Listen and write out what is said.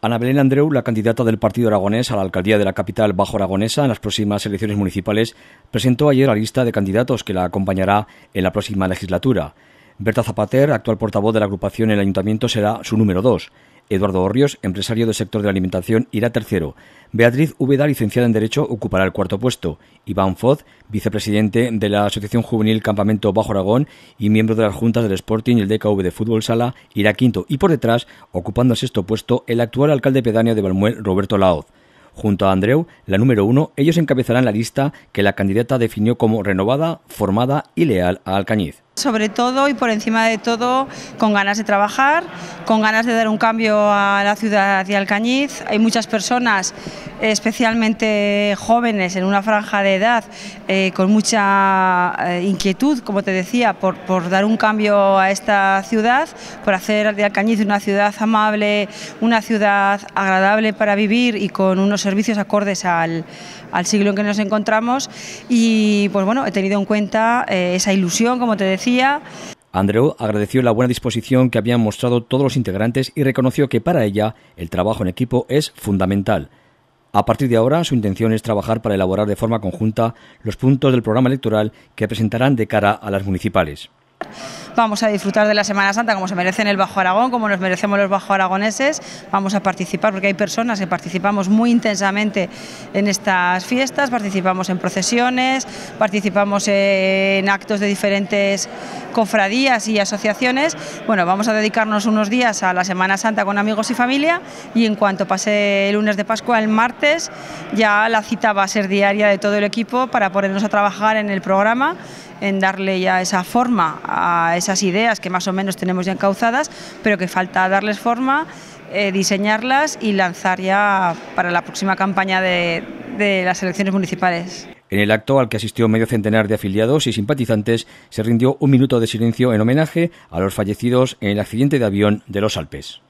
Ana Belén Andreu, la candidata del Partido Aragonés a la alcaldía de la capital bajo aragonesa en las próximas elecciones municipales, presentó ayer la lista de candidatos que la acompañará en la próxima legislatura. Berta Zapater, actual portavoz de la agrupación en el ayuntamiento, será su número dos. Eduardo Orrios, empresario del sector de la alimentación, irá tercero. Beatriz Ubeda, licenciada en Derecho, ocupará el cuarto puesto. Iván Foz, vicepresidente de la Asociación Juvenil Campamento Bajo Aragón y miembro de las juntas del Sporting y el DKV de Fútbol Sala, irá quinto. Y por detrás, ocupando el sexto puesto, el actual alcalde pedáneo de Balmuel, Roberto Laoz. Junto a Andreu, la número uno, ellos encabezarán la lista que la candidata definió como renovada, formada y leal a Alcañiz. Sobre todo y por encima de todo, con ganas de trabajar, con ganas de dar un cambio a la ciudad de Alcañiz. Hay muchas personas, especialmente jóvenes, en una franja de edad, eh, con mucha eh, inquietud, como te decía, por, dar un cambio a esta ciudad, por hacer de Alcañiz una ciudad amable, una ciudad agradable para vivir y con unos servicios acordes al, siglo en que nos encontramos. Y pues bueno, he tenido en cuenta eh, esa ilusión, como te decía, Andreu agradeció la buena disposición que habían mostrado todos los integrantes y reconoció que para ella el trabajo en equipo es fundamental. A partir de ahora, su intención es trabajar para elaborar de forma conjunta los puntos del programa electoral que presentarán de cara a las municipales. Vamos a disfrutar de la Semana Santa como se merece en el Bajo Aragón, como nos merecemos los bajo aragoneses. Vamos a participar porque hay personas que participamos muy intensamente en estas fiestas, participamos en procesiones, participamos en actos de diferentes cofradías y asociaciones. Bueno, vamos a dedicarnos unos días a la Semana Santa con amigos y familia y en cuanto pase el lunes de Pascua, el martes, ya la cita va a ser diaria de todo el equipo para ponernos a trabajar en el programa en darle ya esa forma a esas ideas que más o menos tenemos ya encauzadas, pero que falta darles forma, eh, diseñarlas y lanzar ya para la próxima campaña de, de las elecciones municipales. En el acto al que asistió medio centenar de afiliados y simpatizantes, se rindió un minuto de silencio en homenaje a los fallecidos en el accidente de avión de los Alpes.